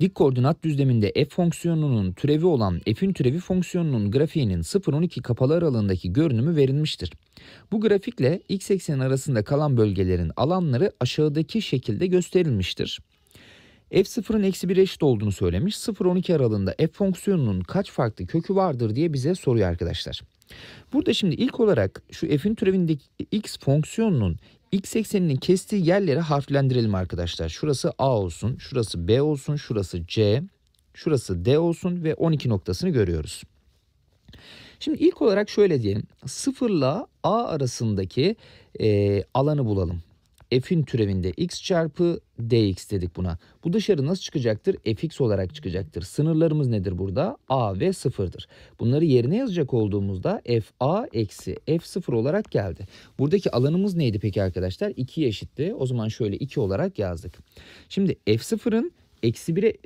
Dik koordinat düzleminde f fonksiyonunun türevi olan f'in türevi fonksiyonunun grafiğinin 0-12 kapalı aralığındaki görünümü verilmiştir. Bu grafikle x ekseni arasında kalan bölgelerin alanları aşağıdaki şekilde gösterilmiştir f0'ın eksi 1 eşit olduğunu söylemiş. 0-12 aralığında f fonksiyonunun kaç farklı kökü vardır diye bize soruyor arkadaşlar. Burada şimdi ilk olarak şu f'in türevindeki x fonksiyonunun x ekseninin kestiği yerlere harflendirelim arkadaşlar. Şurası a olsun, şurası b olsun, şurası c, şurası d olsun ve 12 noktasını görüyoruz. Şimdi ilk olarak şöyle diyelim. 0 ile a arasındaki e, alanı bulalım f'in türevinde x çarpı dx dedik buna. Bu dışarı nasıl çıkacaktır? fx olarak çıkacaktır. Sınırlarımız nedir burada? a ve 0'dır. Bunları yerine yazacak olduğumuzda f a eksi f 0 olarak geldi. Buradaki alanımız neydi peki arkadaşlar? 2 eşitti. O zaman şöyle 2 olarak yazdık. Şimdi f 0'ın eksi 1'e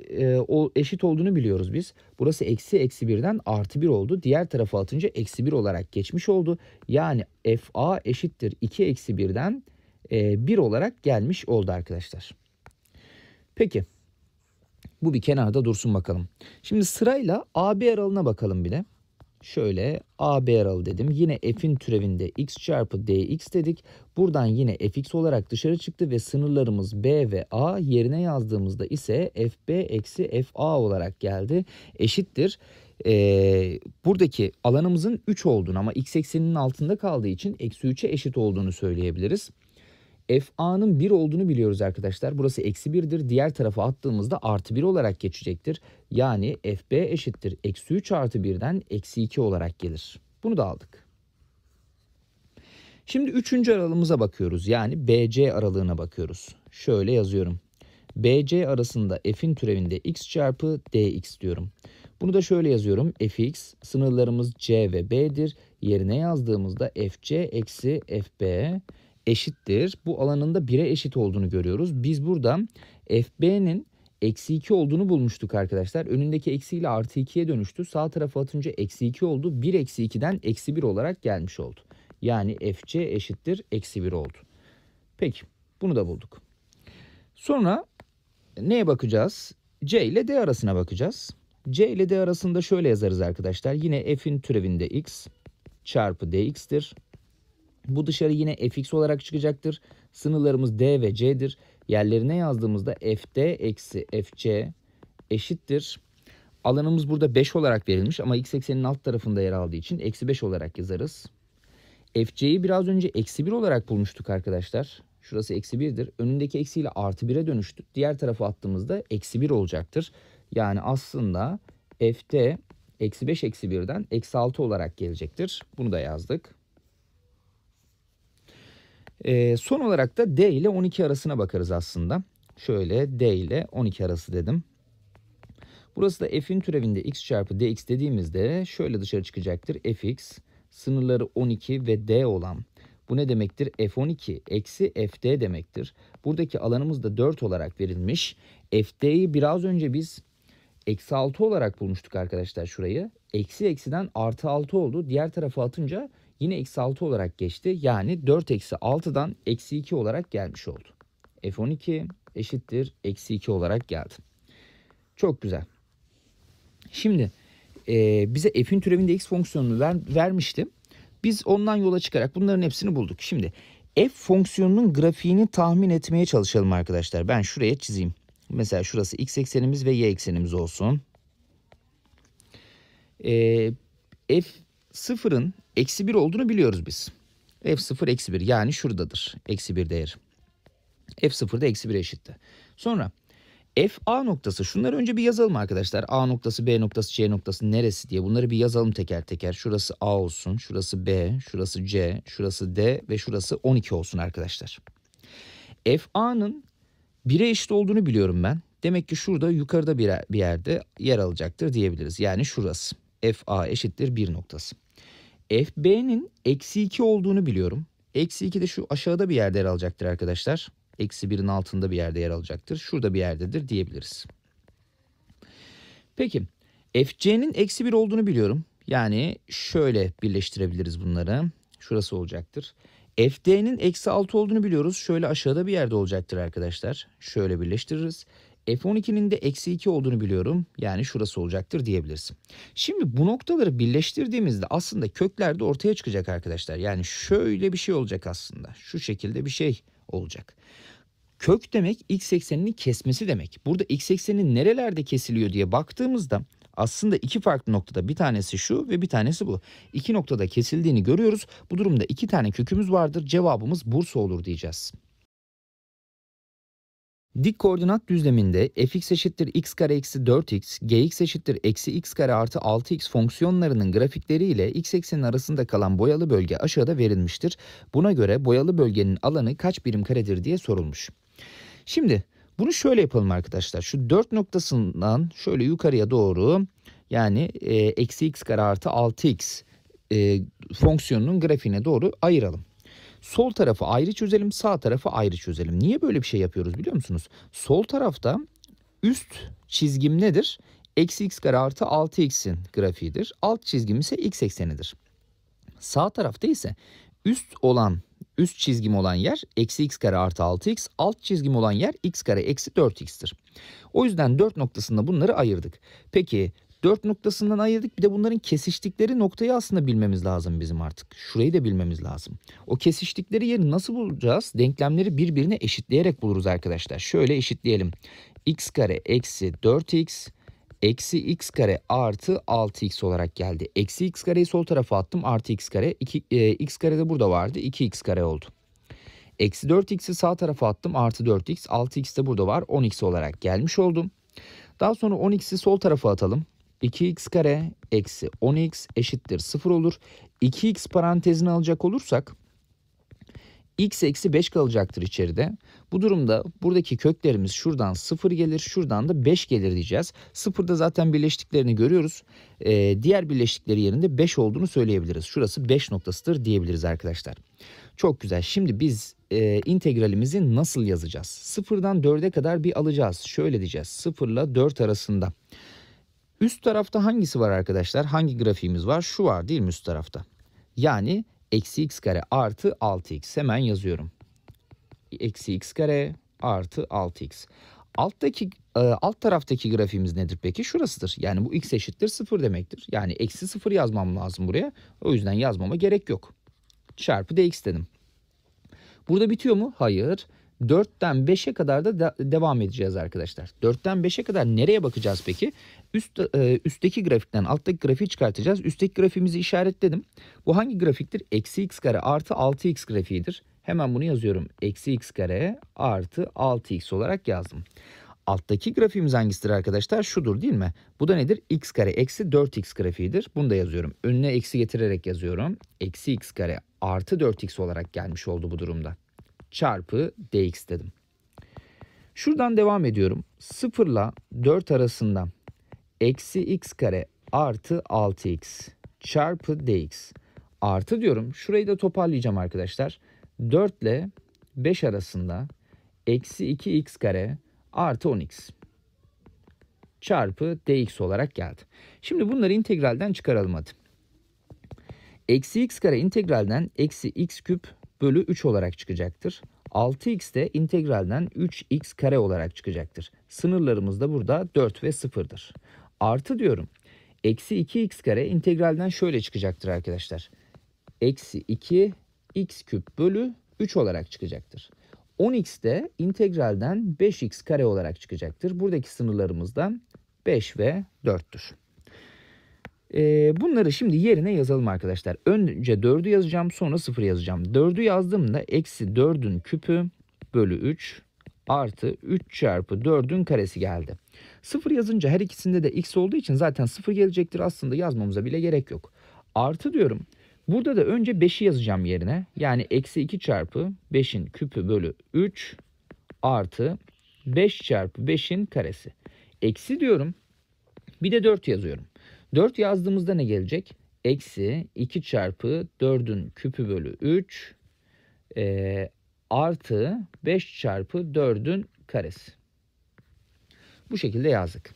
e, eşit olduğunu biliyoruz biz. Burası eksi eksi 1'den artı 1 oldu. Diğer tarafa atınca eksi 1 olarak geçmiş oldu. Yani f a eşittir 2 eksi 1'den bir olarak gelmiş oldu arkadaşlar. Peki bu bir kenarda dursun bakalım. Şimdi sırayla AB aralığına bakalım bile. Şöyle AB aralı dedim. Yine f'in türevinde x çarpı dx dedik. Buradan yine fx olarak dışarı çıktı ve sınırlarımız b ve a yerine yazdığımızda ise fb eksi fa olarak geldi. Eşittir. Ee, buradaki alanımızın 3 olduğunu ama x ekseninin altında kaldığı için eksi 3'e eşit olduğunu söyleyebiliriz. FA'nın 1 olduğunu biliyoruz arkadaşlar. Burası eksi 1'dir. Diğer tarafa attığımızda artı 1 olarak geçecektir. Yani FB eşittir. Eksi 3 artı 1'den eksi 2 olarak gelir. Bunu da aldık. Şimdi üçüncü aralığımıza bakıyoruz. Yani BC aralığına bakıyoruz. Şöyle yazıyorum. BC arasında f'in türevinde x çarpı dx diyorum. Bunu da şöyle yazıyorum. fx sınırlarımız c ve b'dir. Yerine yazdığımızda fc eksi fb eşittir. Bu alanında da 1'e eşit olduğunu görüyoruz. Biz burada FB'nin eksi 2 olduğunu bulmuştuk arkadaşlar. Önündeki eksi ile artı 2'ye dönüştü. Sağ tarafa atınca eksi 2 oldu. 1 eksi 2'den eksi 1 olarak gelmiş oldu. Yani FC eşittir eksi 1 oldu. Peki bunu da bulduk. Sonra neye bakacağız? C ile D arasına bakacağız. C ile D arasında şöyle yazarız arkadaşlar. Yine F'in türevinde X çarpı DX'tir. Bu dışarı yine fx olarak çıkacaktır. Sınırlarımız d ve c'dir. Yerlerine yazdığımızda fd eksi fc eşittir. Alanımız burada 5 olarak verilmiş ama x eksenin alt tarafında yer aldığı için eksi 5 olarak yazarız. fc'yi biraz önce eksi 1 olarak bulmuştuk arkadaşlar. Şurası eksi 1'dir. Önündeki eksiyle artı 1'e dönüştü. Diğer tarafa attığımızda eksi 1 olacaktır. Yani aslında f'de eksi 5 eksi 1'den eksi 6 olarak gelecektir. Bunu da yazdık. E, son olarak da D ile 12 arasına bakarız aslında. Şöyle D ile 12 arası dedim. Burası da f'in türevinde x çarpı dx dediğimizde şöyle dışarı çıkacaktır. fx sınırları 12 ve d olan bu ne demektir? f12 eksi fd demektir. Buradaki alanımız da 4 olarak verilmiş. fd'yi biraz önce biz eksi 6 olarak bulmuştuk arkadaşlar şurayı. Eksi eksiden artı 6 oldu. Diğer tarafa atınca yine eksi 6 olarak geçti. Yani 4 eksi 6'dan eksi 2 olarak gelmiş oldu. F12 eşittir eksi 2 olarak geldi. Çok güzel. Şimdi e, bize f'in türevinde x fonksiyonunu ver, vermişti. Biz ondan yola çıkarak bunların hepsini bulduk. Şimdi f fonksiyonunun grafiğini tahmin etmeye çalışalım arkadaşlar. Ben şuraya çizeyim. Mesela şurası x eksenimiz ve y eksenimiz olsun. E, f sıfırın eksi 1 olduğunu biliyoruz biz. F0 eksi 1 yani şuradadır eksi 1 değeri. F0 da eksi 1 eşitti. Sonra F A noktası şunları önce bir yazalım arkadaşlar. A noktası, B noktası, C noktası neresi diye bunları bir yazalım teker teker. Şurası A olsun, şurası B, şurası C, şurası D ve şurası 12 olsun arkadaşlar. F A'nın 1'e eşit olduğunu biliyorum ben. Demek ki şurada yukarıda bir yerde yer alacaktır diyebiliriz. Yani şurası. FA eşittir 1 noktası. FB'nin eksi 2 olduğunu biliyorum. Eksi 2 de şu aşağıda bir yerde yer alacaktır arkadaşlar. Eksi 1'in altında bir yerde yer alacaktır. Şurada bir yerdedir diyebiliriz. Peki FC'nin eksi 1 olduğunu biliyorum. Yani şöyle birleştirebiliriz bunları. Şurası olacaktır. FD'nin eksi 6 olduğunu biliyoruz. Şöyle aşağıda bir yerde olacaktır arkadaşlar. Şöyle birleştiririz. F12'nin de eksi 2 olduğunu biliyorum. Yani şurası olacaktır diyebilirsin. Şimdi bu noktaları birleştirdiğimizde aslında kökler de ortaya çıkacak arkadaşlar. Yani şöyle bir şey olacak aslında. Şu şekilde bir şey olacak. Kök demek x eksenini kesmesi demek. Burada x eksenin nerelerde kesiliyor diye baktığımızda aslında iki farklı noktada bir tanesi şu ve bir tanesi bu. İki noktada kesildiğini görüyoruz. Bu durumda iki tane kökümüz vardır. Cevabımız Bursa olur diyeceğiz. Dik koordinat düzleminde fx eşittir x kare eksi 4x, gx eşittir eksi x kare artı 6x fonksiyonlarının grafikleri ile x eksenin arasında kalan boyalı bölge aşağıda verilmiştir. Buna göre boyalı bölgenin alanı kaç birim karedir diye sorulmuş. Şimdi bunu şöyle yapalım arkadaşlar. Şu 4 noktasından şöyle yukarıya doğru yani e, eksi x kare artı 6x e, fonksiyonunun grafiğine doğru ayıralım. Sol tarafı ayrı çözelim, sağ tarafı ayrı çözelim. Niye böyle bir şey yapıyoruz biliyor musunuz? Sol tarafta üst çizgim nedir? Eksi x kare artı 6x'in grafiğidir. Alt çizgim ise x eksenidir. Sağ tarafta ise üst olan üst çizgim olan yer eksi x kare artı 6x alt çizgim olan yer x kare eksi 4x'tir. O yüzden 4 noktasında bunları ayırdık. Peki dört noktasından ayırdık. Bir de bunların kesiştikleri noktayı aslında bilmemiz lazım bizim artık. Şurayı da bilmemiz lazım. O kesiştikleri yeri nasıl bulacağız? Denklemleri birbirine eşitleyerek buluruz arkadaşlar. Şöyle eşitleyelim. x kare eksi 4x eksi x kare artı 6x olarak geldi. Eksi x kareyi sol tarafa attım. Artı x kare. 2, e, x kare de burada vardı. 2x kare oldu. Eksi 4x'i sağ tarafa attım. Artı 4x. 6x de burada var. 10x olarak gelmiş oldum. Daha sonra 10x'i sol tarafa atalım. 2x kare eksi 10x eşittir 0 olur. 2x parantezini alacak olursak x eksi 5 kalacaktır içeride. Bu durumda buradaki köklerimiz şuradan 0 gelir, şuradan da 5 gelir diyeceğiz. 0'da zaten birleştiklerini görüyoruz. Ee, diğer birleştikleri yerinde 5 olduğunu söyleyebiliriz. Şurası 5 noktasıdır diyebiliriz arkadaşlar. Çok güzel. Şimdi biz e, integralimizi nasıl yazacağız? 0'dan 4'e kadar bir alacağız. Şöyle diyeceğiz. 0 ile 4 arasında. Üst tarafta hangisi var arkadaşlar? Hangi grafiğimiz var? Şu var değil mi üst tarafta? Yani eksi x kare artı 6x hemen yazıyorum. Eksi x kare artı 6x. Alttaki e, alt taraftaki grafiğimiz nedir peki? Şurasıdır. Yani bu x eşittir 0 demektir. Yani eksi 0 yazmam lazım buraya. O yüzden yazmama gerek yok. Çarpı dx dedim. Burada bitiyor mu? Hayır. 4'ten 5'e kadar da, da devam edeceğiz arkadaşlar. 4'ten 5'e kadar nereye bakacağız peki? Üst e, üstteki grafikten alttaki grafiği çıkartacağız. Üstteki grafiğimizi işaretledim. Bu hangi grafiktir? Eksi x kare artı 6x grafiğidir. Hemen bunu yazıyorum. Eksi x kare artı 6x olarak yazdım. Alttaki grafiğimiz hangisidir arkadaşlar? Şudur değil mi? Bu da nedir? x kare eksi 4x grafiğidir. Bunu da yazıyorum. Önüne eksi getirerek yazıyorum. Eksi x kare artı 4x olarak gelmiş oldu bu durumda çarpı dx dedim. Şuradan devam ediyorum. 0 ile 4 arasında eksi x kare artı 6x çarpı dx artı diyorum. Şurayı da toparlayacağım arkadaşlar. 4 ile 5 arasında eksi 2x kare artı 10x çarpı dx olarak geldi. Şimdi bunları integralden çıkaralım hadi. Eksi x kare integralden eksi x küp bölü 3 olarak çıkacaktır. 6x de integralden 3x kare olarak çıkacaktır. Sınırlarımız da burada 4 ve 0'dır. Artı diyorum. Eksi 2x kare integralden şöyle çıkacaktır arkadaşlar. Eksi 2 x küp bölü 3 olarak çıkacaktır. 10x de integralden 5x kare olarak çıkacaktır. Buradaki sınırlarımızdan 5 ve 4'tür bunları şimdi yerine yazalım arkadaşlar. Önce 4'ü yazacağım sonra 0 yazacağım. 4'ü yazdığımda eksi 4'ün küpü bölü 3 artı 3 çarpı 4'ün karesi geldi. 0 yazınca her ikisinde de x olduğu için zaten 0 gelecektir. Aslında yazmamıza bile gerek yok. Artı diyorum. Burada da önce 5'i yazacağım yerine. Yani eksi 2 çarpı 5'in küpü bölü 3 artı 5 çarpı 5'in karesi. Eksi diyorum. Bir de 4 yazıyorum. 4 yazdığımızda ne gelecek? Eksi 2 çarpı 4'ün küpü bölü 3 e, artı 5 çarpı 4'ün karesi. Bu şekilde yazdık.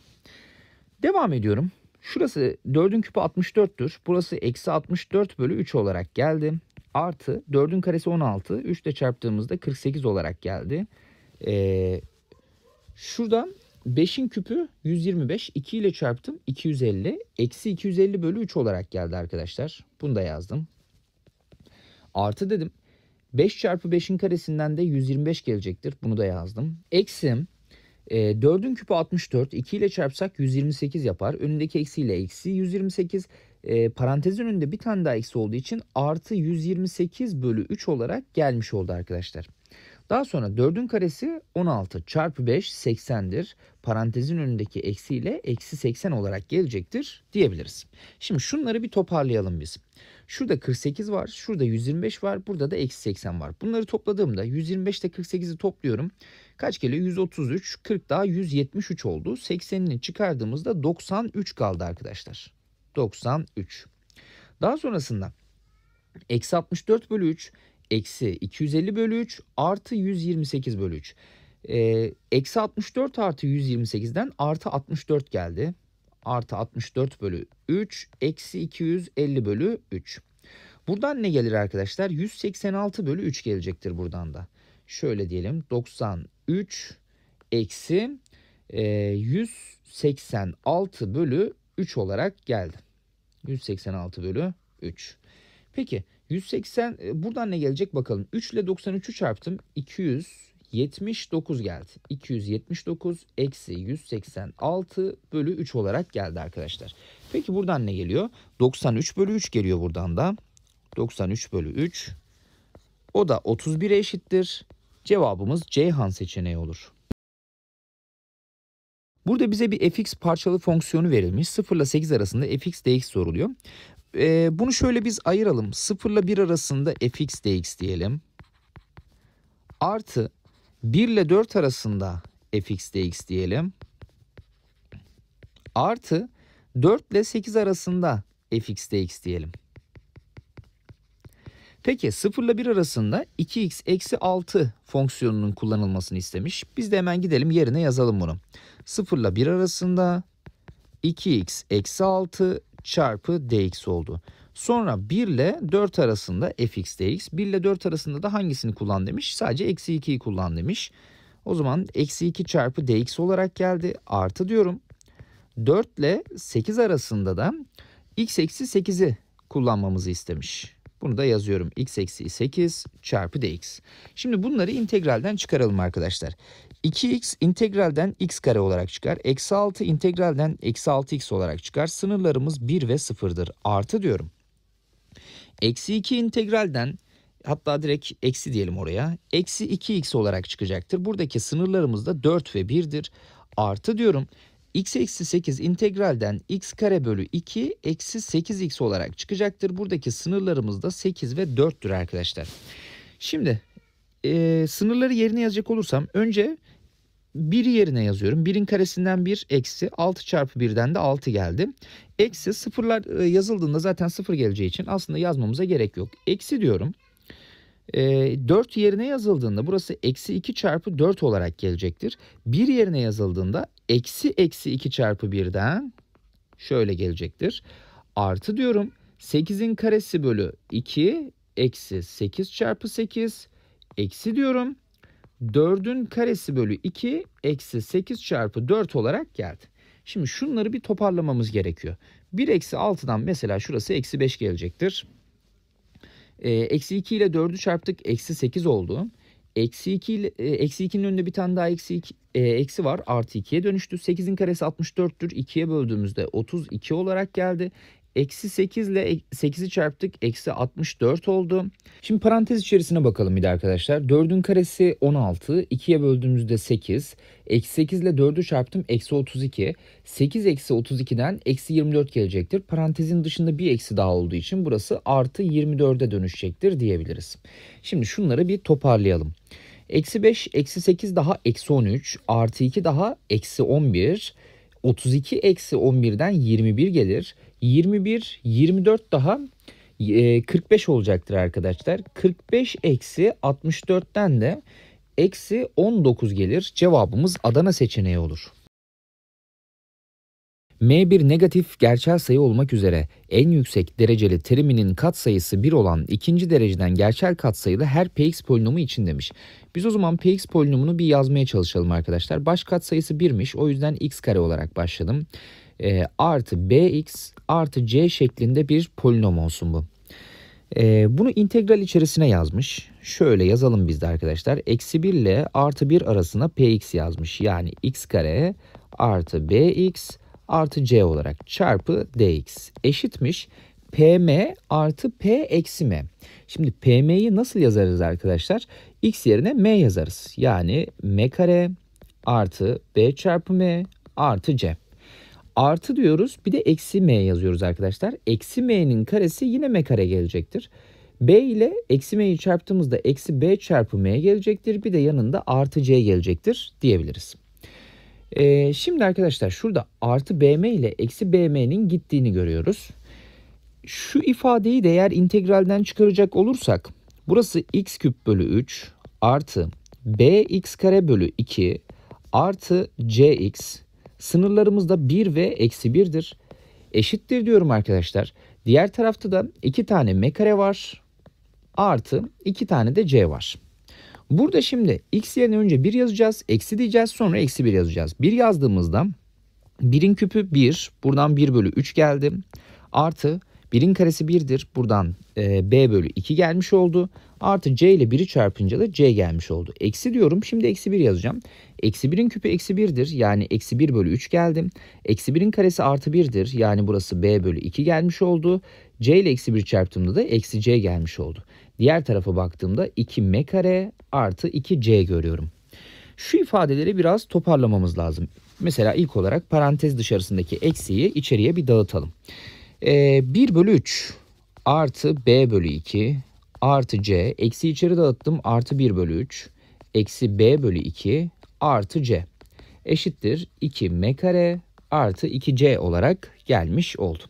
Devam ediyorum. Şurası 4'ün küpü 64'tür. Burası eksi 64 bölü 3 olarak geldi. Artı 4'ün karesi 16. 3 ile çarptığımızda 48 olarak geldi. Ee, şurada 5'in küpü 125. 2 ile çarptım. 250. Eksi 250 bölü 3 olarak geldi arkadaşlar. Bunu da yazdım. Artı dedim. 5 çarpı 5'in karesinden de 125 gelecektir. Bunu da yazdım. Eksim. E, 4'ün küpü 64. 2 ile çarpsak 128 yapar. Önündeki eksiyle eksi 128. E, parantez önünde bir tane daha eksi olduğu için artı 128 bölü 3 olarak gelmiş oldu arkadaşlar. Daha sonra 4'ün karesi 16 çarpı 5 80'dir. Parantezin önündeki eksiyle eksi 80 olarak gelecektir diyebiliriz. Şimdi şunları bir toparlayalım biz. Şurada 48 var, şurada 125 var, burada da eksi 80 var. Bunları topladığımda 125 ile 48'i topluyorum. Kaç geliyor? 133, 40 daha 173 oldu. 80'ini çıkardığımızda 93 kaldı arkadaşlar. 93. Daha sonrasında eksi 64 bölü 3 eksi 250 bölü 3 artı 128 bölü 3. Ee, eksi 64 artı 128'den artı 64 geldi. Artı 64 bölü 3 eksi 250 bölü 3. Buradan ne gelir arkadaşlar? 186 bölü 3 gelecektir buradan da. Şöyle diyelim 93 eksi e, 186 bölü 3 olarak geldi. 186 bölü 3. Peki 180 e, buradan ne gelecek bakalım. 3 ile 93'ü çarptım. 279 geldi. 279 eksi 186 bölü 3 olarak geldi arkadaşlar. Peki buradan ne geliyor? 93 bölü 3 geliyor buradan da. 93 bölü 3. O da 31'e eşittir. Cevabımız Ceyhan seçeneği olur. Burada bize bir fx parçalı fonksiyonu verilmiş. 0 ile 8 arasında fx dx soruluyor e, bunu şöyle biz ayıralım. 0 ile 1 arasında fx dx diyelim. Artı 1 ile 4 arasında fx dx diyelim. Artı 4 ile 8 arasında fx dx diyelim. Peki 0 ile 1 arasında 2x eksi 6 fonksiyonunun kullanılmasını istemiş. Biz de hemen gidelim yerine yazalım bunu. 0 ile 1 arasında 2x eksi 6 çarpı dx oldu. Sonra 1 ile 4 arasında fx dx. 1 ile 4 arasında da hangisini kullan demiş? Sadece eksi 2'yi kullan demiş. O zaman eksi 2 çarpı dx olarak geldi. Artı diyorum. 4 ile 8 arasında da x eksi 8'i kullanmamızı istemiş. Bunu da yazıyorum. x eksi 8 çarpı dx. Şimdi bunları integralden çıkaralım arkadaşlar. 2x integralden x kare olarak çıkar. Eksi 6 integralden eksi 6x olarak çıkar. Sınırlarımız 1 ve 0'dır. Artı diyorum. Eksi 2 integralden hatta direkt eksi diyelim oraya. Eksi 2x olarak çıkacaktır. Buradaki sınırlarımız da 4 ve 1'dir. Artı diyorum x eksi 8 integralden x kare bölü 2 eksi 8x olarak çıkacaktır. Buradaki sınırlarımız da 8 ve 4'tür arkadaşlar. Şimdi e, sınırları yerine yazacak olursam önce 1 yerine yazıyorum. 1'in karesinden 1 eksi 6 çarpı 1'den de 6 geldi. Eksi sıfırlar e, yazıldığında zaten sıfır geleceği için aslında yazmamıza gerek yok. Eksi diyorum. E, ee, 4 yerine yazıldığında burası eksi 2 çarpı 4 olarak gelecektir. 1 yerine yazıldığında eksi eksi 2 çarpı 1'den şöyle gelecektir. Artı diyorum 8'in karesi bölü 2 eksi 8 çarpı 8 eksi diyorum. 4'ün karesi bölü 2 eksi 8 çarpı 4 olarak geldi. Şimdi şunları bir toparlamamız gerekiyor. 1 eksi 6'dan mesela şurası eksi 5 gelecektir. Ee, eksi 2 ile 4'ü çarptık. Eksi 8 oldu. Eksi 2 ile, e, eksi 2'nin önünde bir tane daha eksi, 2, e, eksi var. Artı 2'ye dönüştü. 8'in karesi 64'tür. 2'ye böldüğümüzde 32 olarak geldi. Eksi 8 ile 8'i çarptık. Eksi 64 oldu. Şimdi parantez içerisine bakalım bir de arkadaşlar. 4'ün karesi 16. 2'ye böldüğümüzde 8. Eksi 8 ile 4'ü çarptım. Eksi 32. 8 eksi 32'den eksi 24 gelecektir. Parantezin dışında bir eksi daha olduğu için burası artı 24'e dönüşecektir diyebiliriz. Şimdi şunları bir toparlayalım. Eksi 5, eksi 8 daha eksi 13. Artı 2 daha eksi 11. 32 eksi 11'den 21 gelir. 21, 24 daha 45 e, olacaktır arkadaşlar. 45 eksi 64'ten de eksi 19 gelir. Cevabımız Adana seçeneği olur. M1 negatif gerçel sayı olmak üzere en yüksek dereceli teriminin katsayısı 1 olan ikinci dereceden gerçel katsayılı her px polinomu için demiş. Biz o zaman px polinomunu bir yazmaya çalışalım arkadaşlar. Baş katsayısı 1'miş o yüzden x kare olarak başladım. E, artı bx artı c şeklinde bir polinom olsun bu. E, bunu integral içerisine yazmış. Şöyle yazalım biz de arkadaşlar. Eksi 1 ile artı 1 arasına px yazmış. Yani x kare artı bx artı c olarak çarpı dx eşitmiş. pm artı p eksi m. Şimdi pm'yi nasıl yazarız arkadaşlar? x yerine m yazarız. Yani m kare artı b çarpı m artı c. Artı diyoruz bir de eksi m yazıyoruz arkadaşlar. Eksi m'nin karesi yine m kare gelecektir. b ile eksi m'yi çarptığımızda eksi b çarpı m gelecektir. Bir de yanında artı c gelecektir diyebiliriz. Ee, şimdi arkadaşlar şurada artı bm ile eksi bm'nin gittiğini görüyoruz. Şu ifadeyi de eğer integralden çıkaracak olursak burası x küp bölü 3 artı bx kare bölü 2 artı cx Sınırlarımız da 1 ve eksi 1'dir. Eşittir diyorum arkadaşlar. Diğer tarafta da 2 tane m kare var. Artı 2 tane de c var. Burada şimdi x yerine önce 1 yazacağız. Eksi diyeceğiz sonra eksi 1 yazacağız. 1 yazdığımızda 1'in küpü 1. Buradan 1 bölü 3 geldi. Artı 1'in karesi 1'dir. Buradan e, b bölü 2 gelmiş oldu. Artı c ile 1'i çarpınca da c gelmiş oldu. Eksi diyorum. Şimdi eksi 1 yazacağım. Eksi 1'in küpü eksi 1'dir. Yani eksi 1 bölü 3 geldim. Eksi 1'in karesi artı 1'dir. Yani burası b bölü 2 gelmiş oldu. c ile eksi 1 çarptığımda da eksi c gelmiş oldu. Diğer tarafa baktığımda 2m kare artı 2c görüyorum. Şu ifadeleri biraz toparlamamız lazım. Mesela ilk olarak parantez dışarısındaki eksiyi içeriye bir dağıtalım. Ee, 1 bölü 3 artı b bölü 2 artı c. Eksi içeri dağıttım artı 1 bölü 3. Eksi b bölü 2 artı c. Eşittir 2m kare artı 2c olarak gelmiş oldu.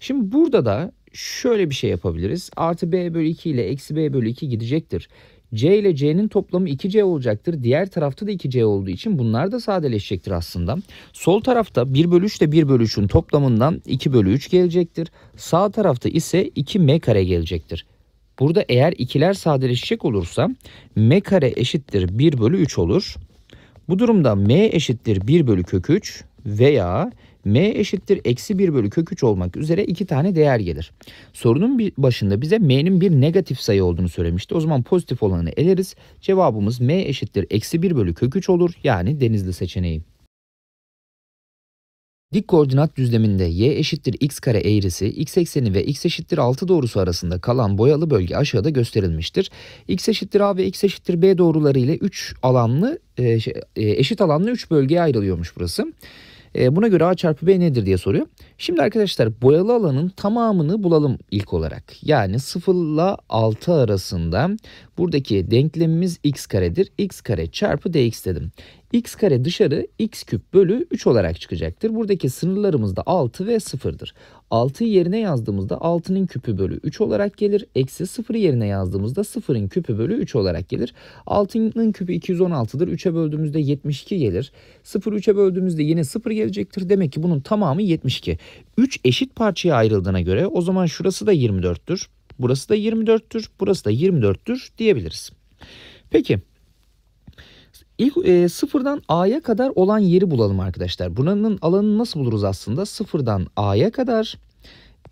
Şimdi burada da şöyle bir şey yapabiliriz. Artı b bölü 2 ile eksi b bölü 2 gidecektir. C ile C'nin toplamı 2C olacaktır. Diğer tarafta da 2C olduğu için bunlar da sadeleşecektir aslında. Sol tarafta 1 bölü 3 ile 1 bölü 3'ün toplamından 2 bölü 3 gelecektir. Sağ tarafta ise 2M kare gelecektir. Burada eğer ikiler sadeleşecek olursa m kare eşittir 1 bölü 3 olur. Bu durumda m eşittir 1 bölü kök 3 veya m eşittir eksi 1 bölü kök 3 olmak üzere iki tane değer gelir. Sorunun başında bize m'nin bir negatif sayı olduğunu söylemişti. O zaman pozitif olanı eleriz. Cevabımız m eşittir eksi 1 bölü kök 3 olur. Yani denizli seçeneği. Dik koordinat düzleminde y eşittir x kare eğrisi, x ekseni ve x eşittir 6 doğrusu arasında kalan boyalı bölge aşağıda gösterilmiştir. x eşittir a ve x eşittir b doğruları ile 3 alanlı, e, şey, e, eşit alanlı 3 bölgeye ayrılıyormuş burası. E, buna göre A çarpı B nedir diye soruyor. Şimdi arkadaşlar boyalı alanın tamamını bulalım ilk olarak. Yani 0 ile 6 arasında buradaki denklemimiz x karedir. x kare çarpı dx dedim. x kare dışarı x küp bölü 3 olarak çıkacaktır. Buradaki sınırlarımız da 6 ve 0'dır. 6'yı yerine yazdığımızda 6'nın küpü bölü 3 olarak gelir. Eksi 0 yerine yazdığımızda 0'ın küpü bölü 3 olarak gelir. 6'nın küpü 216'dır. 3'e böldüğümüzde 72 gelir. 0 3'e böldüğümüzde yine 0 gelecektir. Demek ki bunun tamamı 72. 3 eşit parçaya ayrıldığına göre o zaman şurası da 24'tür. Burası da 24'tür. Burası da 24'tür diyebiliriz. Peki İlk e, sıfırdan a'ya kadar olan yeri bulalım arkadaşlar. Buranın alanını nasıl buluruz aslında? Sıfırdan a'ya kadar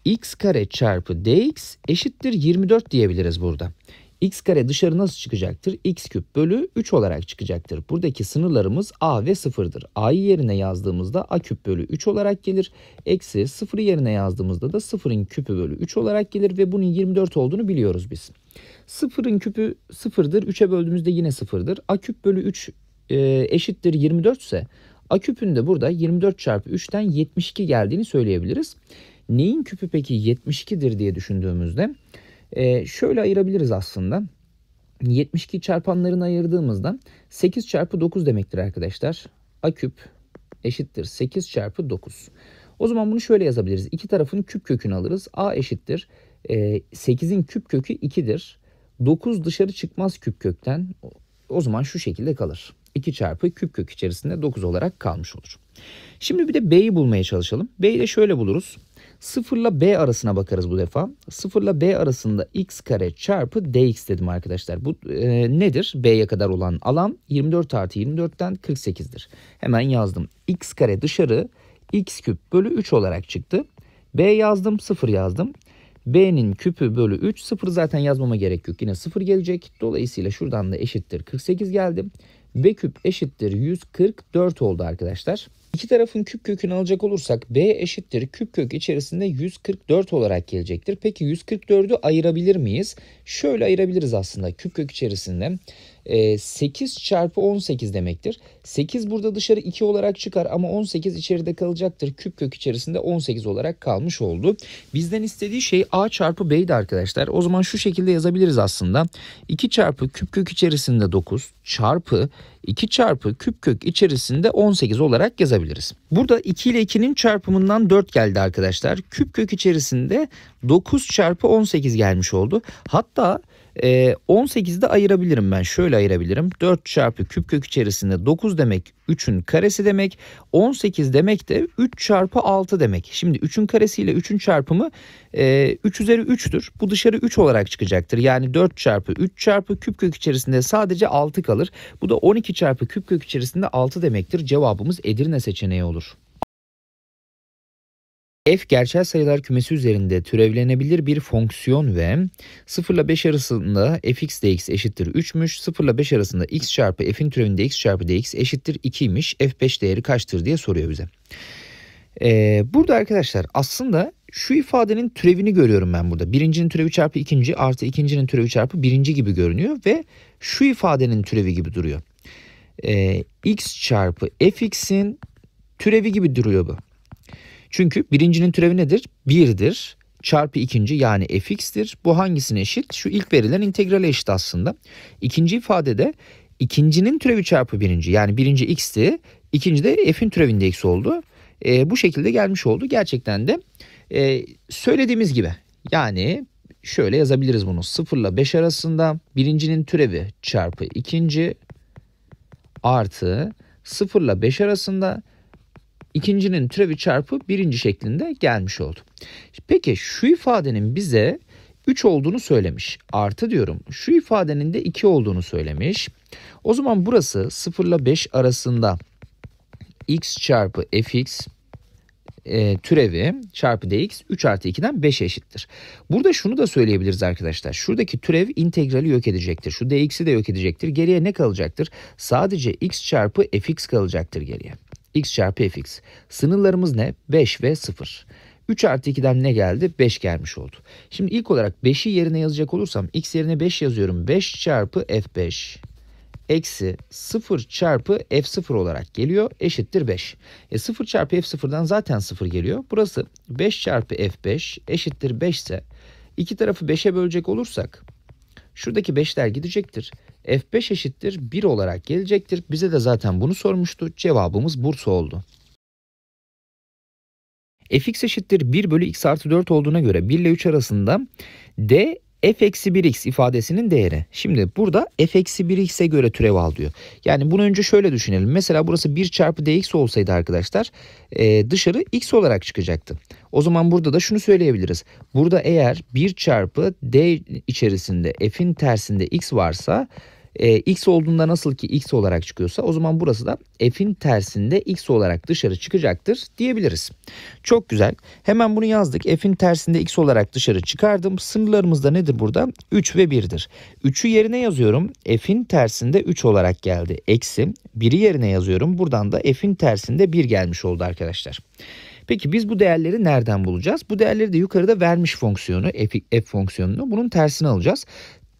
x kare çarpı dx eşittir 24 diyebiliriz burada x kare dışarı nasıl çıkacaktır? x küp bölü 3 olarak çıkacaktır. Buradaki sınırlarımız a ve 0'dır. a'yı yerine yazdığımızda a küp bölü 3 olarak gelir. Eksi 0'ı yerine yazdığımızda da 0'ın küpü bölü 3 olarak gelir ve bunun 24 olduğunu biliyoruz biz. 0'ın küpü 0'dır. 3'e böldüğümüzde yine 0'dır. a küp bölü 3 e, eşittir 24 ise a küpün de burada 24 çarpı 3'ten 72 geldiğini söyleyebiliriz. Neyin küpü peki 72'dir diye düşündüğümüzde e, şöyle ayırabiliriz aslında. 72 çarpanlarını ayırdığımızda 8 çarpı 9 demektir arkadaşlar. A küp eşittir 8 çarpı 9. O zaman bunu şöyle yazabiliriz. İki tarafın küp kökünü alırız. A eşittir. 8'in e, küp kökü 2'dir. 9 dışarı çıkmaz küp kökten. O zaman şu şekilde kalır. 2 çarpı küp kök içerisinde 9 olarak kalmış olur. Şimdi bir de B'yi bulmaya çalışalım. B'yi de şöyle buluruz. 0 ile b arasına bakarız bu defa. 0 ile b arasında x kare çarpı dx dedim arkadaşlar. Bu e, nedir? b'ye kadar olan alan 24 artı 24'ten 48'dir. Hemen yazdım. x kare dışarı x küp bölü 3 olarak çıktı. b yazdım 0 yazdım. b'nin küpü bölü 3 0 zaten yazmama gerek yok. Yine 0 gelecek. Dolayısıyla şuradan da eşittir 48 geldi. b küp eşittir 144 oldu arkadaşlar. İki tarafın küp kökünü alacak olursak b eşittir küp kök içerisinde 144 olarak gelecektir. Peki 144'ü ayırabilir miyiz? Şöyle ayırabiliriz aslında küp kök içerisinde. 8 ee, çarpı 18 demektir. 8 burada dışarı 2 olarak çıkar ama 18 içeride kalacaktır. Küp kök içerisinde 18 olarak kalmış oldu. Bizden istediği şey a çarpı b'ydi arkadaşlar. O zaman şu şekilde yazabiliriz aslında. 2 çarpı küp kök içerisinde 9 çarpı 2 çarpı küp kök içerisinde 18 olarak yazabiliriz. Burada 2 ile 2'nin çarpımından 4 geldi arkadaşlar. Küp kök içerisinde 9 çarpı 18 gelmiş oldu. Hatta e, ee, 18'de ayırabilirim ben şöyle ayırabilirim 4 çarpı küp kök içerisinde 9 demek 3'ün karesi demek 18 demek de 3 çarpı 6 demek. Şimdi 3'ün karesi ile 3'ün çarpımı e, 3 üzeri 3'tür bu dışarı 3 olarak çıkacaktır yani 4 çarpı 3 çarpı küp kök içerisinde sadece 6 kalır bu da 12 çarpı küp kök içerisinde 6 demektir cevabımız Edirne seçeneği olur. F gerçel sayılar kümesi üzerinde türevlenebilir bir fonksiyon ve 0 ile 5 arasında fx dx eşittir 3'müş, 0 ile 5 arasında x çarpı f'in türevinde x çarpı dx eşittir 2'ymiş, f5 değeri kaçtır diye soruyor bize. Ee, burada arkadaşlar aslında şu ifadenin türevini görüyorum ben burada. Birincinin türevi çarpı ikinci artı ikincinin türevi çarpı birinci gibi görünüyor ve şu ifadenin türevi gibi duruyor. Ee, x çarpı fx'in türevi gibi duruyor bu. Çünkü birincinin türevi nedir? 1'dir çarpı ikinci yani fx'tir. Bu hangisine eşit? Şu ilk verilen integrale eşit aslında. İkinci ifadede ikincinin türevi çarpı birinci yani birinci x'ti. İkinci de f'in türevinde x oldu. E, bu şekilde gelmiş oldu. Gerçekten de e, söylediğimiz gibi yani şöyle yazabiliriz bunu. 0 ile 5 arasında birincinin türevi çarpı ikinci artı 0 ile 5 arasında ikincinin türevi çarpı birinci şeklinde gelmiş oldu. Peki şu ifadenin bize 3 olduğunu söylemiş. Artı diyorum. Şu ifadenin de 2 olduğunu söylemiş. O zaman burası 0 ile 5 arasında x çarpı fx e, türevi çarpı dx 3 artı 2'den 5 eşittir. Burada şunu da söyleyebiliriz arkadaşlar. Şuradaki türev integrali yok edecektir. Şu dx'i de yok edecektir. Geriye ne kalacaktır? Sadece x çarpı fx kalacaktır geriye x çarpı fx. Sınırlarımız ne? 5 ve 0. 3 artı 2'den ne geldi? 5 gelmiş oldu. Şimdi ilk olarak 5'i yerine yazacak olursam x yerine 5 yazıyorum. 5 çarpı f5 eksi 0 çarpı f0 olarak geliyor eşittir 5. E 0 çarpı f0'dan zaten 0 geliyor. Burası 5 çarpı f5 eşittir 5 ise iki tarafı 5'e bölecek olursak şuradaki 5'ler gidecektir. F5 eşittir 1 olarak gelecektir. Bize de zaten bunu sormuştu. Cevabımız Bursa oldu. fx eşittir 1 bölü x artı 4 olduğuna göre 1 ile 3 arasında d f eksi 1x ifadesinin değeri. Şimdi burada f eksi 1x'e göre türev al diyor. Yani bunu önce şöyle düşünelim. Mesela burası 1 çarpı dx olsaydı arkadaşlar e, dışarı x olarak çıkacaktı. O zaman burada da şunu söyleyebiliriz. Burada eğer 1 çarpı d içerisinde f'in tersinde x varsa e, x olduğunda nasıl ki x olarak çıkıyorsa o zaman burası da f'in tersinde x olarak dışarı çıkacaktır diyebiliriz. Çok güzel. Hemen bunu yazdık. f'in tersinde x olarak dışarı çıkardım. Sınırlarımız da nedir burada? 3 ve 1'dir. 3'ü yerine yazıyorum. f'in tersinde 3 olarak geldi. Eksi. 1'i yerine yazıyorum. Buradan da f'in tersinde 1 gelmiş oldu arkadaşlar. Peki biz bu değerleri nereden bulacağız? Bu değerleri de yukarıda vermiş fonksiyonu f, f fonksiyonunu bunun tersini alacağız.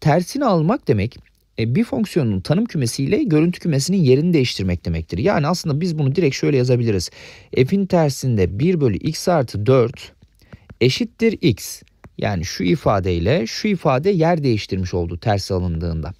Tersini almak demek e, bir fonksiyonun tanım kümesiyle görüntü kümesinin yerini değiştirmek demektir. Yani aslında biz bunu direkt şöyle yazabiliriz. F'in tersinde 1 bölü x artı 4 eşittir x. Yani şu ifadeyle şu ifade yer değiştirmiş oldu ters alındığında.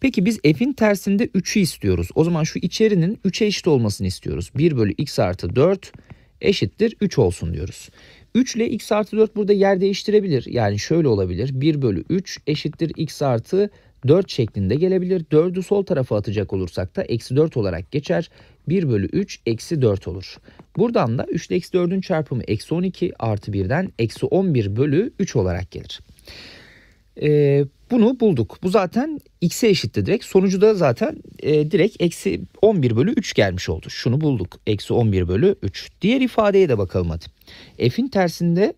Peki biz f'in tersinde 3'ü istiyoruz. O zaman şu içerinin 3'e eşit olmasını istiyoruz. 1 bölü x artı 4 eşittir 3 olsun diyoruz. 3 ile x artı 4 burada yer değiştirebilir. Yani şöyle olabilir. 1 bölü 3 eşittir x artı 4 4 şeklinde gelebilir. 4'ü sol tarafa atacak olursak da eksi 4 olarak geçer. 1 bölü 3 eksi 4 olur. Buradan da 3 eksi 4'ün çarpımı eksi 12 artı 1'den eksi 11 bölü 3 olarak gelir. Ee, bunu bulduk. Bu zaten x'e eşitti direkt. Sonucu da zaten e, direkt eksi 11 bölü 3 gelmiş oldu. Şunu bulduk. Eksi 11 bölü 3. Diğer ifadeye de bakalım hadi. F'in tersinde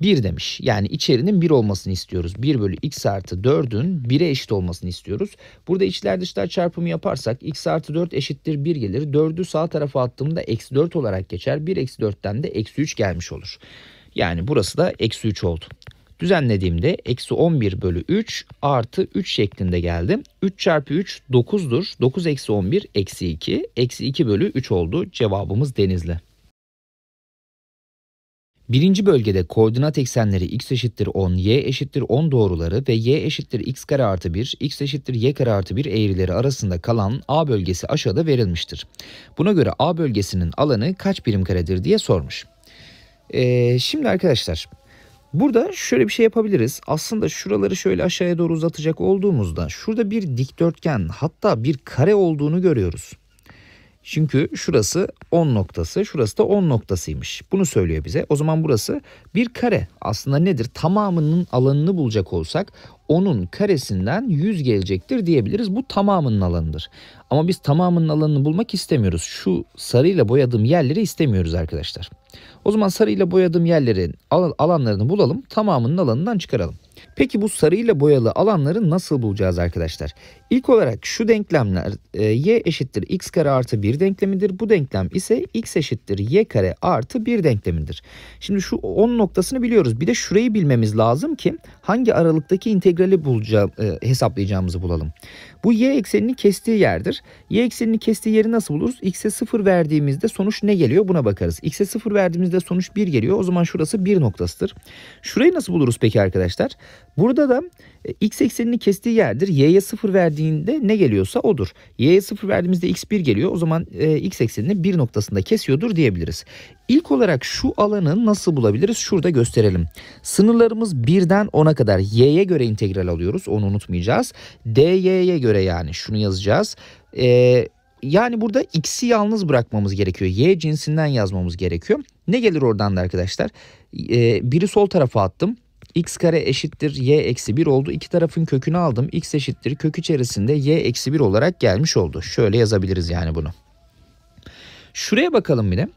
1 demiş. Yani içerinin 1 olmasını istiyoruz. 1 bölü x artı 4'ün 1'e eşit olmasını istiyoruz. Burada içler dışlar çarpımı yaparsak x artı 4 eşittir 1 gelir. 4'ü sağ tarafa attığımda eksi 4 olarak geçer. 1 eksi 4'ten de eksi 3 gelmiş olur. Yani burası da eksi 3 oldu. Düzenlediğimde eksi 11 bölü 3 artı 3 şeklinde geldi. 3 çarpı 3 9'dur. 9 eksi 11 eksi 2. Eksi 2 bölü 3 oldu. Cevabımız denizli. Birinci bölgede koordinat eksenleri x eşittir 10, y eşittir 10 doğruları ve y eşittir x kare artı 1, x eşittir y kare artı 1 eğrileri arasında kalan A bölgesi aşağıda verilmiştir. Buna göre A bölgesinin alanı kaç birim karedir diye sormuş. Ee, şimdi arkadaşlar burada şöyle bir şey yapabiliriz. Aslında şuraları şöyle aşağıya doğru uzatacak olduğumuzda şurada bir dikdörtgen hatta bir kare olduğunu görüyoruz. Çünkü şurası 10 noktası, şurası da 10 noktasıymış. Bunu söylüyor bize. O zaman burası bir kare. Aslında nedir? Tamamının alanını bulacak olsak onun karesinden 100 gelecektir diyebiliriz. Bu tamamının alanıdır. Ama biz tamamının alanını bulmak istemiyoruz. Şu sarıyla boyadığım yerleri istemiyoruz arkadaşlar. O zaman sarıyla boyadığım yerlerin alanlarını bulalım. Tamamının alanından çıkaralım. Peki bu sarıyla boyalı alanları nasıl bulacağız arkadaşlar? İlk olarak şu denklemler e, y eşittir x kare artı 1 denklemidir. Bu denklem ise x eşittir y kare artı 1 denklemidir. Şimdi şu 10 noktasını biliyoruz. Bir de şurayı bilmemiz lazım ki hangi aralıktaki integrali bulacağım, e, hesaplayacağımızı bulalım. Bu y eksenini kestiği yerdir. Y eksenini kestiği yeri nasıl buluruz? x'e 0 verdiğimizde sonuç ne geliyor buna bakarız. x'e 0 verdiğimizde sonuç 1 geliyor. O zaman şurası 1 noktasıdır. Şurayı nasıl buluruz peki arkadaşlar? Burada da e, x eksenini kestiği yerdir. y'ye 0 verdiğimizde verdiğinde ne geliyorsa odur. Y'ye 0 verdiğimizde x1 geliyor. O zaman e, x eksenini bir noktasında kesiyordur diyebiliriz. İlk olarak şu alanı nasıl bulabiliriz? Şurada gösterelim. Sınırlarımız 1'den 10'a kadar y'ye göre integral alıyoruz. Onu unutmayacağız. dy'ye göre yani şunu yazacağız. Eee yani burada x'i yalnız bırakmamız gerekiyor. Y cinsinden yazmamız gerekiyor. Ne gelir oradan da arkadaşlar? Ee, biri sol tarafa attım x kare eşittir y eksi 1 oldu. İki tarafın kökünü aldım. x eşittir kök içerisinde y eksi 1 olarak gelmiş oldu. Şöyle yazabiliriz yani bunu. Şuraya bakalım bir de.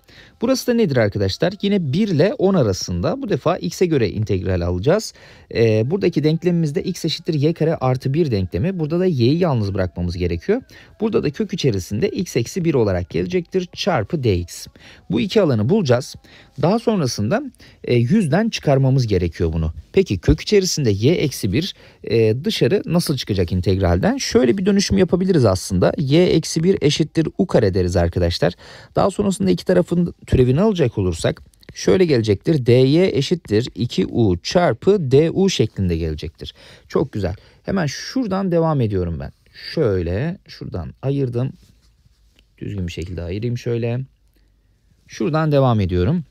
Burası da nedir arkadaşlar? Yine 1 ile 10 arasında bu defa x'e göre integral alacağız. Ee, buradaki denklemimizde x eşittir y kare artı 1 denklemi. Burada da y'yi yalnız bırakmamız gerekiyor. Burada da kök içerisinde x eksi 1 olarak gelecektir çarpı dx. Bu iki alanı bulacağız. Daha sonrasında e, 100'den çıkarmamız gerekiyor bunu. Peki kök içerisinde y eksi 1 e, dışarı nasıl çıkacak integralden? Şöyle bir dönüşüm yapabiliriz aslında. y eksi 1 eşittir u kare deriz arkadaşlar. Daha sonrasında iki tarafın türevini alacak olursak şöyle gelecektir. dy eşittir 2u çarpı du şeklinde gelecektir. Çok güzel. Hemen şuradan devam ediyorum ben. Şöyle şuradan ayırdım. Düzgün bir şekilde ayırayım şöyle. Şuradan devam ediyorum.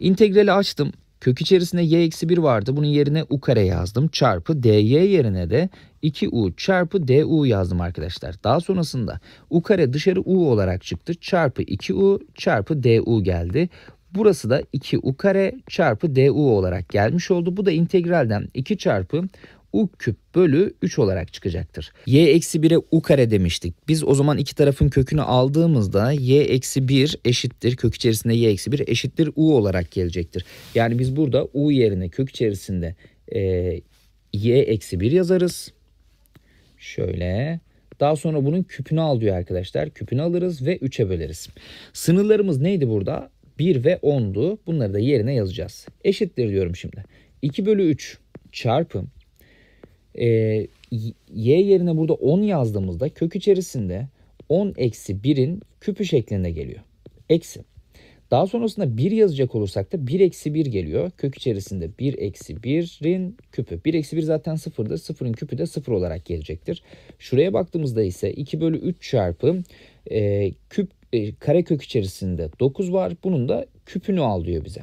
İntegrali açtım. Kök içerisinde y eksi 1 vardı. Bunun yerine u kare yazdım. Çarpı dy yerine de 2u çarpı du yazdım arkadaşlar. Daha sonrasında u kare dışarı u olarak çıktı. Çarpı 2u çarpı du geldi. Burası da 2u kare çarpı du olarak gelmiş oldu. Bu da integralden 2 çarpı u küp bölü 3 olarak çıkacaktır. y eksi 1'e u kare demiştik. Biz o zaman iki tarafın kökünü aldığımızda y eksi 1 eşittir kök içerisinde y eksi 1 eşittir u olarak gelecektir. Yani biz burada u yerine kök içerisinde e, y eksi 1 yazarız. Şöyle. Daha sonra bunun küpünü al diyor arkadaşlar. Küpünü alırız ve 3'e böleriz. Sınırlarımız neydi burada? 1 ve 10'du. Bunları da yerine yazacağız. Eşittir diyorum şimdi. 2 bölü 3 çarpı e, y yerine burada 10 yazdığımızda kök içerisinde 10 eksi 1'in küpü şeklinde geliyor. Eksi. Daha sonrasında 1 yazacak olursak da 1 eksi 1 geliyor. Kök içerisinde 1 eksi 1'in küpü. 1 eksi 1 zaten 0'dır. 0'ın küpü de 0 olarak gelecektir. Şuraya baktığımızda ise 2 bölü 3 çarpı e, küp e, kare kök içerisinde 9 var. Bunun da küpünü al diyor bize.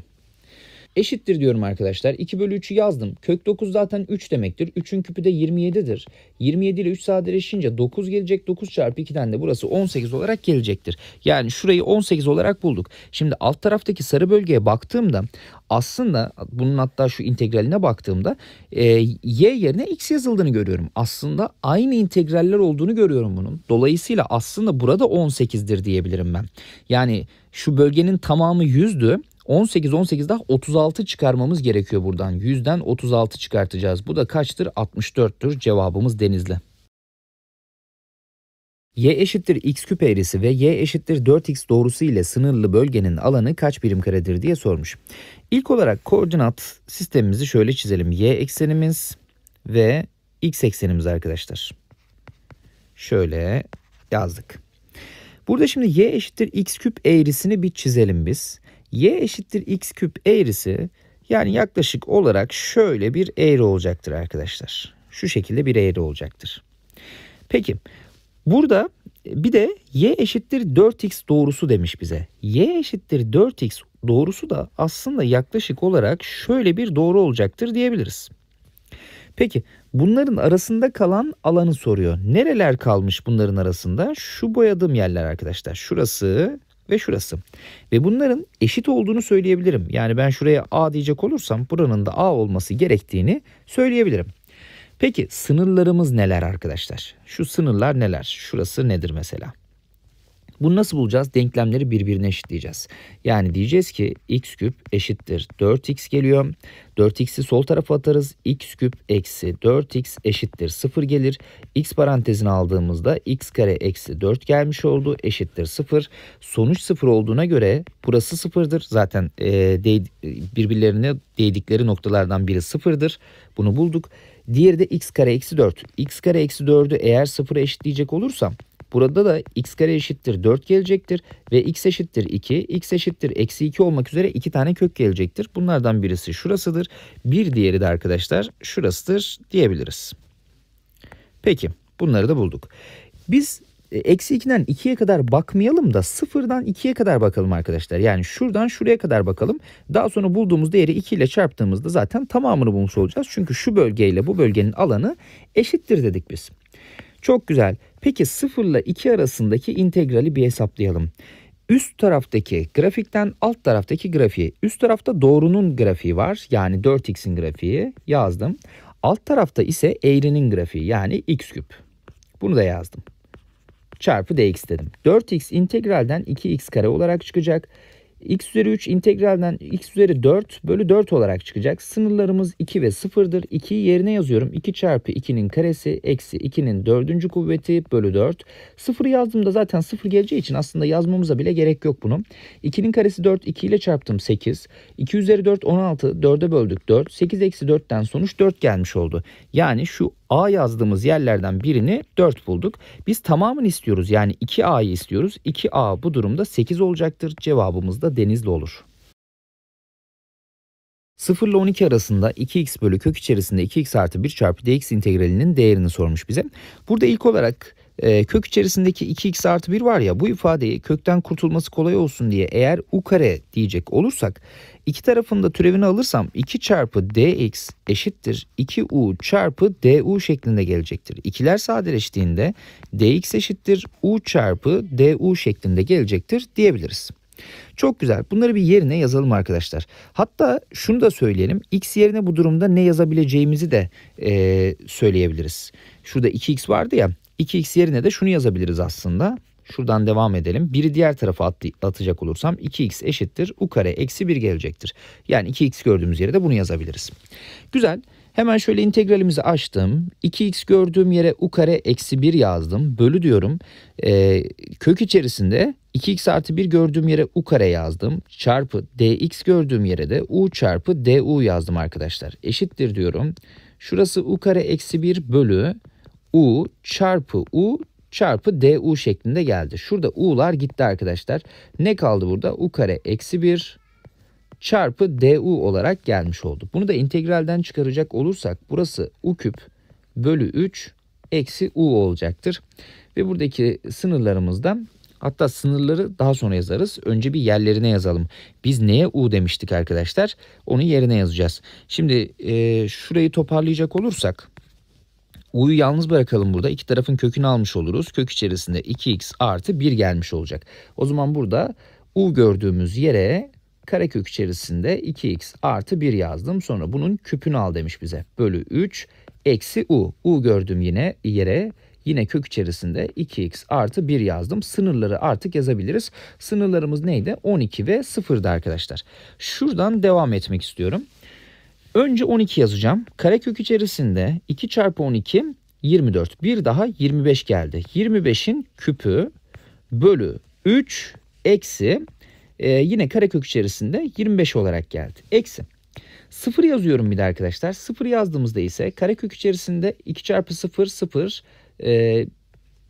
Eşittir diyorum arkadaşlar. 2 bölü 3'ü yazdım. Kök 9 zaten 3 demektir. 3'ün küpü de 27'dir. 27 ile 3 sadeleşince 9 gelecek. 9 çarpı 2'den de burası 18 olarak gelecektir. Yani şurayı 18 olarak bulduk. Şimdi alt taraftaki sarı bölgeye baktığımda aslında bunun hatta şu integraline baktığımda e, y yerine x yazıldığını görüyorum. Aslında aynı integraller olduğunu görüyorum bunun. Dolayısıyla aslında burada 18'dir diyebilirim ben. Yani şu bölgenin tamamı 100'dü 18 18 daha 36 çıkarmamız gerekiyor buradan. 100'den 36 çıkartacağız. Bu da kaçtır? 64'tür. Cevabımız denizli. Y eşittir x küp eğrisi ve y eşittir 4x doğrusu ile sınırlı bölgenin alanı kaç birim karedir diye sormuş. İlk olarak koordinat sistemimizi şöyle çizelim. Y eksenimiz ve x eksenimiz arkadaşlar. Şöyle yazdık. Burada şimdi y eşittir x küp eğrisini bir çizelim biz y eşittir x küp eğrisi yani yaklaşık olarak şöyle bir eğri olacaktır arkadaşlar. Şu şekilde bir eğri olacaktır. Peki burada bir de y eşittir 4x doğrusu demiş bize. y eşittir 4x doğrusu da aslında yaklaşık olarak şöyle bir doğru olacaktır diyebiliriz. Peki bunların arasında kalan alanı soruyor. Nereler kalmış bunların arasında? Şu boyadığım yerler arkadaşlar. Şurası, ve şurası. Ve bunların eşit olduğunu söyleyebilirim. Yani ben şuraya A diyecek olursam buranın da A olması gerektiğini söyleyebilirim. Peki sınırlarımız neler arkadaşlar? Şu sınırlar neler? Şurası nedir mesela? Bunu nasıl bulacağız? Denklemleri birbirine eşitleyeceğiz. Yani diyeceğiz ki x küp eşittir 4x geliyor. 4x'i sol tarafa atarız. x küp eksi 4x eşittir 0 gelir. x parantezine aldığımızda x kare eksi 4 gelmiş oldu. Eşittir 0. Sonuç 0 olduğuna göre burası 0'dır. Zaten e, değ, e, birbirlerine değdikleri noktalardan biri 0'dır. Bunu bulduk. Diğeri de x kare eksi 4. x kare eksi 4'ü eğer 0'a eşitleyecek olursam Burada da x kare eşittir 4 gelecektir ve x eşittir 2, x eşittir eksi 2 olmak üzere 2 tane kök gelecektir. Bunlardan birisi şurasıdır. Bir diğeri de arkadaşlar şurasıdır diyebiliriz. Peki bunları da bulduk. Biz e, eksi 2'den 2'ye kadar bakmayalım da 0'dan 2'ye kadar bakalım arkadaşlar. Yani şuradan şuraya kadar bakalım. Daha sonra bulduğumuz değeri 2 ile çarptığımızda zaten tamamını bulmuş olacağız. Çünkü şu bölgeyle bu bölgenin alanı eşittir dedik biz. Çok güzel. Peki 0 ile 2 arasındaki integrali bir hesaplayalım. Üst taraftaki grafikten alt taraftaki grafiği. Üst tarafta doğrunun grafiği var. Yani 4x'in grafiği yazdım. Alt tarafta ise eğrinin grafiği yani x küp. Bunu da yazdım. Çarpı dx dedim. 4x integralden 2x kare olarak çıkacak x üzeri 3 integralden x üzeri 4 bölü 4 olarak çıkacak. Sınırlarımız 2 ve 0'dır. 2'yi yerine yazıyorum. 2 çarpı 2'nin karesi eksi 2'nin dördüncü kuvveti bölü 4. 0'ı yazdığımda zaten 0 geleceği için aslında yazmamıza bile gerek yok bunun. 2'nin karesi 4 2 ile çarptım 8. 2 üzeri 4 16 4'e böldük 4. 8 eksi 4'ten sonuç 4 gelmiş oldu. Yani şu A yazdığımız yerlerden birini 4 bulduk. Biz tamamını istiyoruz yani 2A'yı istiyoruz. 2A bu durumda 8 olacaktır. Cevabımız da denizli olur. 0 ile 12 arasında 2x bölü kök içerisinde 2x artı 1 çarpı dx integralinin değerini sormuş bize. Burada ilk olarak e, kök içerisindeki 2x artı 1 var ya bu ifadeyi kökten kurtulması kolay olsun diye eğer u kare diyecek olursak İki tarafında türevini alırsam 2 çarpı dx eşittir 2u çarpı du şeklinde gelecektir. İkiler sadeleştiğinde dx eşittir u çarpı du şeklinde gelecektir diyebiliriz. Çok güzel. Bunları bir yerine yazalım arkadaşlar. Hatta şunu da söyleyelim. X yerine bu durumda ne yazabileceğimizi de e, söyleyebiliriz. Şurada 2x vardı ya. 2x yerine de şunu yazabiliriz aslında. Şuradan devam edelim. Biri diğer tarafa at, atacak olursam 2x eşittir. U kare eksi 1 gelecektir. Yani 2x gördüğümüz yere de bunu yazabiliriz. Güzel. Hemen şöyle integralimizi açtım. 2x gördüğüm yere u kare eksi 1 yazdım. Bölü diyorum. E, kök içerisinde 2x artı 1 gördüğüm yere u kare yazdım. Çarpı dx gördüğüm yere de u çarpı du yazdım arkadaşlar. Eşittir diyorum. Şurası u kare eksi 1 bölü u çarpı u çarpı du şeklinde geldi. Şurada u'lar gitti arkadaşlar. Ne kaldı burada? u kare eksi 1 çarpı du olarak gelmiş oldu. Bunu da integralden çıkaracak olursak burası u küp bölü 3 eksi u olacaktır. Ve buradaki sınırlarımızdan hatta sınırları daha sonra yazarız. Önce bir yerlerine yazalım. Biz neye u demiştik arkadaşlar? Onun yerine yazacağız. Şimdi e, şurayı toparlayacak olursak U'yu yalnız bırakalım burada. İki tarafın kökünü almış oluruz. Kök içerisinde 2x artı 1 gelmiş olacak. O zaman burada U gördüğümüz yere karekök içerisinde 2x artı 1 yazdım. Sonra bunun küpünü al demiş bize. Bölü 3 eksi U. U gördüm yine yere yine kök içerisinde 2x artı 1 yazdım. Sınırları artık yazabiliriz. Sınırlarımız neydi? 12 ve 0'dı arkadaşlar. Şuradan devam etmek istiyorum. Önce 12 yazacağım. Karekök içerisinde 2 çarpı 12 24. Bir daha 25 geldi. 25'in küpü bölü 3 eksi e, yine karekök içerisinde 25 olarak geldi. Eksi. 0 yazıyorum bir de arkadaşlar. 0 yazdığımızda ise karekök içerisinde 2 çarpı 0 0 e,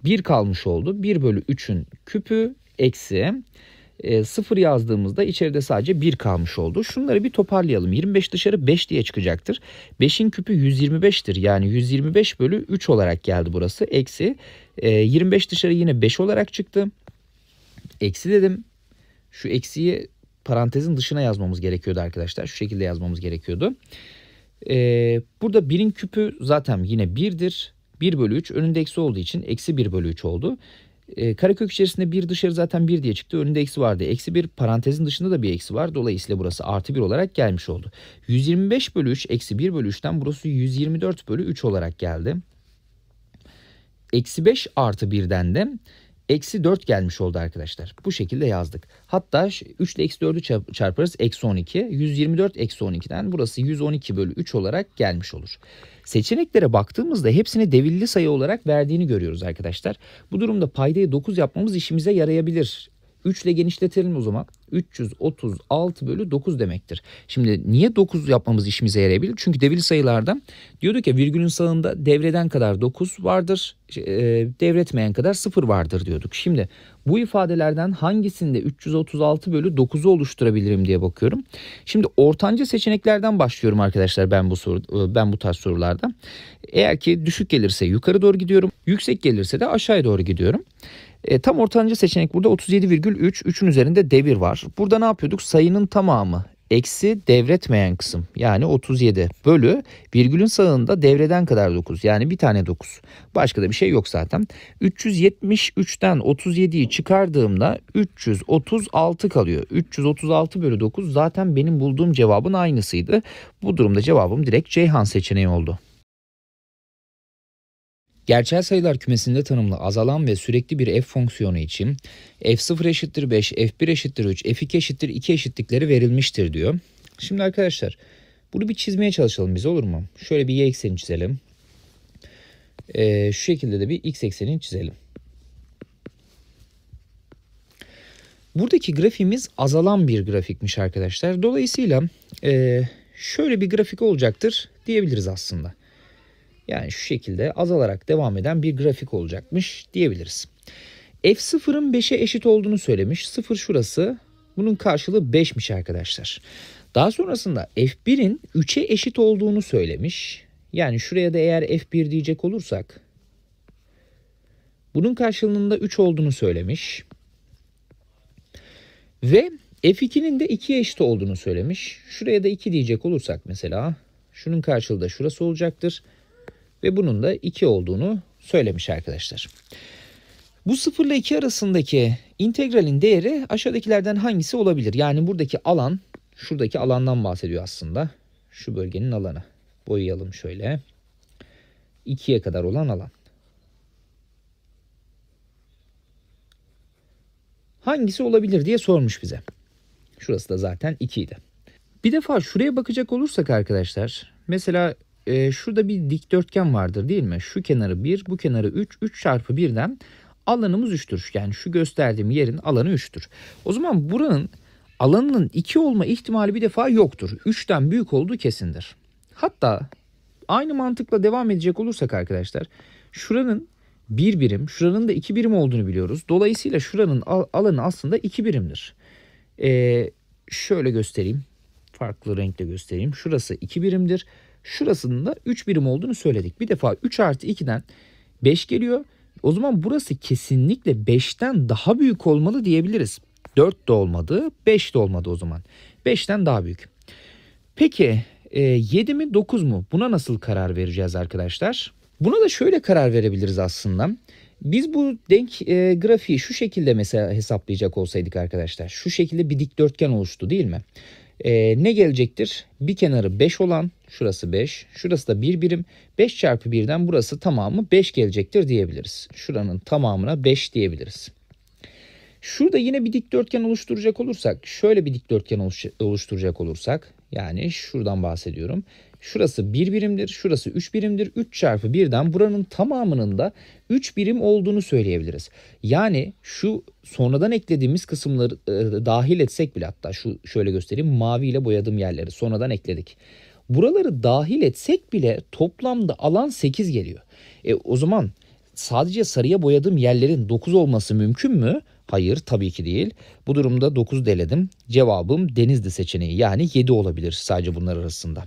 1 kalmış oldu. 1 bölü 3'ün küpü eksi e, ee, 0 yazdığımızda içeride sadece 1 kalmış oldu. Şunları bir toparlayalım. 25 dışarı 5 diye çıkacaktır. 5'in küpü 125'tir. Yani 125 bölü 3 olarak geldi burası. Eksi 25 e, dışarı yine 5 olarak çıktı. Eksi dedim. Şu eksiyi parantezin dışına yazmamız gerekiyordu arkadaşlar. Şu şekilde yazmamız gerekiyordu. E, burada 1'in küpü zaten yine 1'dir. 1 bölü 3 önünde eksi olduğu için eksi 1 bölü 3 oldu. E, ee, karekök içerisinde bir dışarı zaten bir diye çıktı. Önünde eksi vardı. Eksi bir parantezin dışında da bir eksi var. Dolayısıyla burası artı bir olarak gelmiş oldu. 125 bölü 3 eksi 1 bölü 3'ten burası 124 bölü 3 olarak geldi. Eksi 5 artı 1'den de Eksi 4 gelmiş oldu arkadaşlar. Bu şekilde yazdık. Hatta 3 ile eksi 4'ü çarparız. Eksi 12. 124 eksi 12'den burası 112 bölü 3 olarak gelmiş olur. Seçeneklere baktığımızda hepsini devilli sayı olarak verdiğini görüyoruz arkadaşlar. Bu durumda paydayı 9 yapmamız işimize yarayabilir. 3 ile genişletelim o zaman. 336 bölü 9 demektir. Şimdi niye 9 yapmamız işimize yarayabilir? Çünkü devir sayılardan diyorduk ki virgülün sağında devreden kadar 9 vardır, şey, e, devretmeyen kadar 0 vardır diyorduk. Şimdi bu ifadelerden hangisinde 336 bölü 9'u oluşturabilirim diye bakıyorum. Şimdi ortanca seçeneklerden başlıyorum arkadaşlar ben bu soru, e, ben bu tarz sorularda. Eğer ki düşük gelirse yukarı doğru gidiyorum, yüksek gelirse de aşağıya doğru gidiyorum. E, tam ortanca seçenek burada 37,3. 3'ün üzerinde devir var. Burada ne yapıyorduk? Sayının tamamı eksi devretmeyen kısım yani 37 bölü virgülün sağında devreden kadar 9 yani bir tane 9. Başka da bir şey yok zaten. 373'ten 37'yi çıkardığımda 336 kalıyor. 336 bölü 9 zaten benim bulduğum cevabın aynısıydı. Bu durumda cevabım direkt Ceyhan seçeneği oldu. Gerçel sayılar kümesinde tanımlı azalan ve sürekli bir f fonksiyonu için f0 eşittir 5, f1 eşittir 3, f2 eşittir 2 eşitlikleri verilmiştir diyor. Şimdi arkadaşlar bunu bir çizmeye çalışalım biz olur mu? Şöyle bir y ekseni çizelim. Ee, şu şekilde de bir x ekseni çizelim. Buradaki grafimiz azalan bir grafikmiş arkadaşlar. Dolayısıyla e, şöyle bir grafik olacaktır diyebiliriz aslında. Yani şu şekilde azalarak devam eden bir grafik olacakmış diyebiliriz. F0'ın 5'e eşit olduğunu söylemiş. 0 şurası. Bunun karşılığı 5'miş arkadaşlar. Daha sonrasında F1'in 3'e eşit olduğunu söylemiş. Yani şuraya da eğer F1 diyecek olursak bunun karşılığında 3 olduğunu söylemiş. Ve F2'nin de 2'ye eşit olduğunu söylemiş. Şuraya da 2 diyecek olursak mesela şunun karşılığı da şurası olacaktır ve bunun da 2 olduğunu söylemiş arkadaşlar. Bu 0 ile 2 arasındaki integralin değeri aşağıdakilerden hangisi olabilir? Yani buradaki alan, şuradaki alandan bahsediyor aslında. Şu bölgenin alanı. Boyayalım şöyle. 2'ye kadar olan alan. Hangisi olabilir diye sormuş bize. Şurası da zaten 2 idi. Bir defa şuraya bakacak olursak arkadaşlar. Mesela e, şurada bir dikdörtgen vardır değil mi? Şu kenarı 1, bu kenarı 3. 3 çarpı 1'den alanımız 3'tür. Yani şu gösterdiğim yerin alanı 3'tür. O zaman buranın alanının 2 olma ihtimali bir defa yoktur. 3'ten büyük olduğu kesindir. Hatta aynı mantıkla devam edecek olursak arkadaşlar şuranın 1 bir birim, şuranın da 2 birim olduğunu biliyoruz. Dolayısıyla şuranın alanı aslında 2 birimdir. Ee, şöyle göstereyim farklı renkle göstereyim. Şurası 2 birimdir. Şurasının da 3 birim olduğunu söyledik. Bir defa 3 artı 2'den 5 geliyor. O zaman burası kesinlikle 5'ten daha büyük olmalı diyebiliriz. 4 de olmadı, 5 de olmadı o zaman. 5'ten daha büyük. Peki 7 e, mi 9 mu? Buna nasıl karar vereceğiz arkadaşlar? Buna da şöyle karar verebiliriz aslında. Biz bu denk e, grafiği şu şekilde mesela hesaplayacak olsaydık arkadaşlar. Şu şekilde bir dikdörtgen oluştu değil mi? E, ne gelecektir? Bir kenarı 5 olan şurası 5. Şurası da 1 bir birim. 5 çarpı 1'den burası tamamı 5 gelecektir diyebiliriz. Şuranın tamamına 5 diyebiliriz. Şurada yine bir dikdörtgen oluşturacak olursak şöyle bir dikdörtgen oluşturacak olursak yani şuradan bahsediyorum. Şurası 1 birimdir, şurası 3 birimdir. 3 çarpı 1'den buranın tamamının da 3 birim olduğunu söyleyebiliriz. Yani şu sonradan eklediğimiz kısımları e, dahil etsek bile hatta şu şöyle göstereyim mavi ile boyadığım yerleri sonradan ekledik. Buraları dahil etsek bile toplamda alan 8 geliyor. E, o zaman sadece sarıya boyadığım yerlerin 9 olması mümkün mü? Hayır tabii ki değil. Bu durumda 9 deledim. Cevabım denizli seçeneği yani 7 olabilir sadece bunlar arasında.